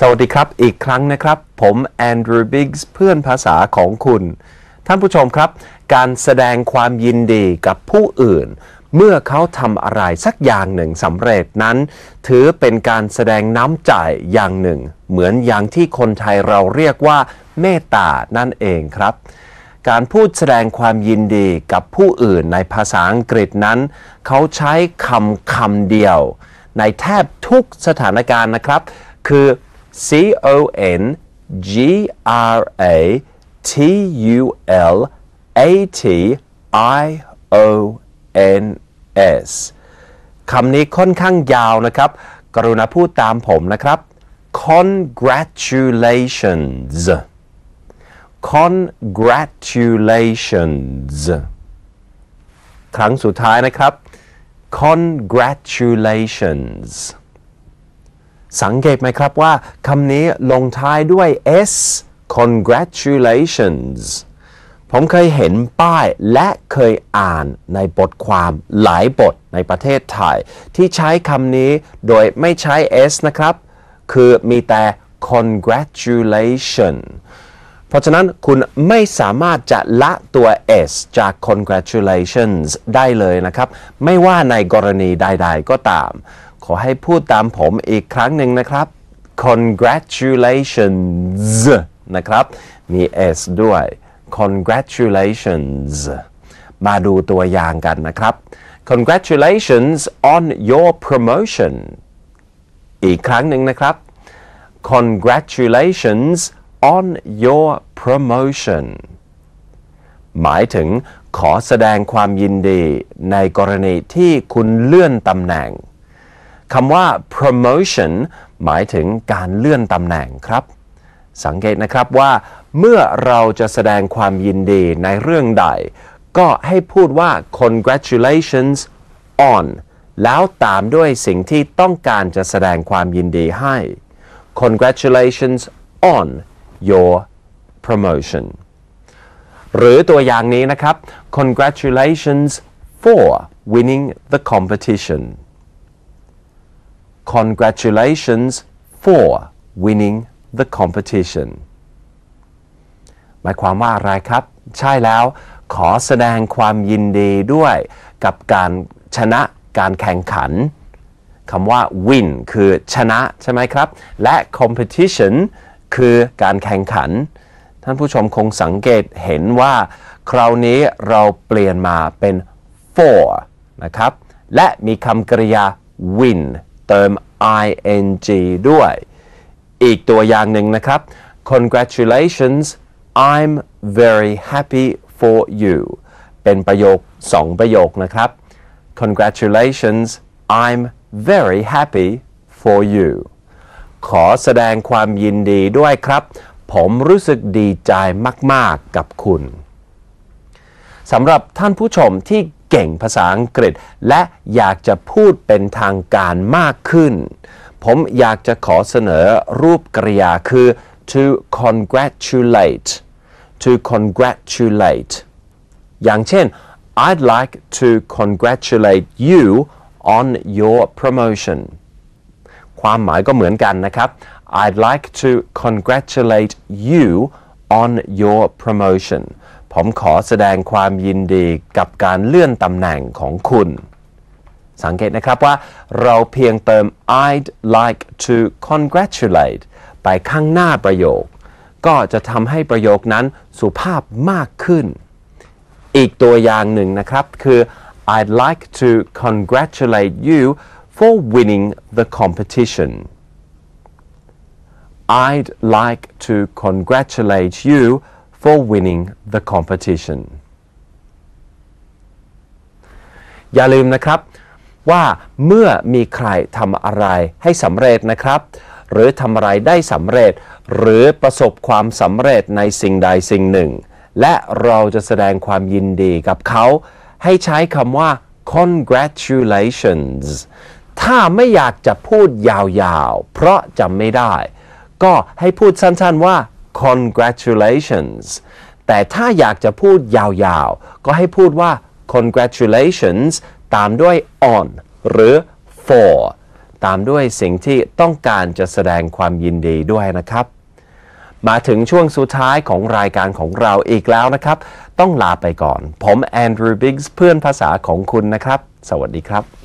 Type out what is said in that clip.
สวัสดีครับ อีกครั้งนะครับผมแอนดรูว์บิกส์เพื่อนภาษาของคุณ ท่านผู้ชมครับ การแสดงความยินดีกับผู้อื่น เมื่อเขาทำอะไรสักอย่างหนึ่งสำเร็จนั้น ถือเป็นการแสดงน้ำใจอย่างหนึ่ง เหมือนอย่างที่คนไทยเราเรียกว่า เมตตานั่นเองครับ การพูดแสดงความยินดีกับผู้อื่นในภาษาอังกฤษนั้น เขาใช้คำคำเดียว ในแทบทุกสถานการณ์นะครับ คือ C O N G R A T U L A T I O N S คำนี้ค่อนข้างยาวนะครับ กรุณาพูดตามผมนะครับ congratulations congratulations ครั้งสุดท้ายนะครับ congratulations สังเกตไหมครับว่า คำนี้ลงท้ายด้วย s congratulations ผมเคยเห็นป้ายและเคยอ่านในบทความหลายบทในประเทศไทย ที่ใช้คำนี้โดยไม่ใช้ s นะครับ คือมีแต่ congratulation เพราะฉะนั้นคุณไม่สามารถจะละตัว s จาก congratulations ได้เลยนะครับ ไม่ว่าในกรณีใดๆ ก็ตามขอให้พูดตามผมอีกครั้งหนึ่งนะครับ congratulations นะครับ มี s ด้วย congratulations มาดูตัวอย่างกันนะครับ congratulations on your promotion อีกครั้งหนึ่งนะครับ congratulations on your promotion หมายถึงขอแสดงความยินดีในกรณีที่คุณเลื่อนตำแหน่งคำว่า promotion หมายถึงการเลื่อนตำแหน่งครับ สังเกตนะครับว่า เมื่อเราจะแสดงความยินดีในเรื่องใด ก็ให้พูดว่า congratulations on แล้วตามด้วยสิ่งที่ต้องการจะแสดงความยินดีให้ congratulations on your promotion หรือตัวอย่างนี้นะครับ congratulations for winning the competition congratulations for winning the competition หมายความว่าอะไรครับ ใช่แล้ว ขอแสดงความยินดีด้วยกับการชนะการแข่งขัน คำว่า win คือชนะใช่ไหมครับ และ competition คือการแข่งขัน ท่านผู้ชมคงสังเกตเห็นว่า คราวนี้เราเปลี่ยนมาเป็น for นะครับ และมีคำกริยา win เติม ing ด้วย อีกตัวอย่างหนึ่งนะครับ congratulations I'm very happy for you เป็นประโยคสองประโยคนะครับ congratulations I'm very happy for you ขอแสดงความยินดีด้วยครับ ผมรู้สึกดีใจมาก ๆ กับคุณ สำหรับท่านผู้ชมที่เก่งภาษาอังกฤษและอยากจะพูดเป็นทางการมากขึ้น ผมอยากจะขอเสนอรูปกริยาคือ to congratulate to congratulate อย่างเช่น I'd like to congratulate you on your promotion ความหมายก็เหมือนกันนะครับ I'd like to congratulate you on your promotion ผมขอแสดงความยินดีกับการเลื่อนตำแหน่งของคุณ สังเกตนะครับว่าเราเพียงเติม I'd like to congratulate ไปข้างหน้าประโยค ก็จะทำให้ประโยคนั้นสุภาพมากขึ้น อีกตัวอย่างหนึ่งนะครับคือ I'd like to congratulate you for winning the competition I'd like to congratulate you for winning the competition อย่าลืมนะครับว่าเมื่อมีใครทำอะไรให้สำเร็จนะครับ หรือทำอะไรได้สำเร็จ หรือประสบความสำเร็จในสิ่งใดสิ่งหนึ่ง และเราจะแสดงความยินดีกับเขา ให้ใช้คำว่า congratulations ถ้าไม่อยากจะพูดยาวๆ เพราะจำไม่ได้ ก็ให้พูดสั้นๆว่า congratulations แต่ถ้าอยากจะพูดยาว ๆ ก็ให้พูดว่า congratulations ตามด้วย on หรือ for ตามด้วยสิ่งที่ต้องการจะแสดงความยินดีด้วยนะครับ มาถึงช่วงสุดท้ายของรายการของเราอีกแล้วนะครับ ต้องลาไปก่อน ผมแอนดรูว์บิกส์เพื่อนภาษาของคุณนะครับ สวัสดีครับ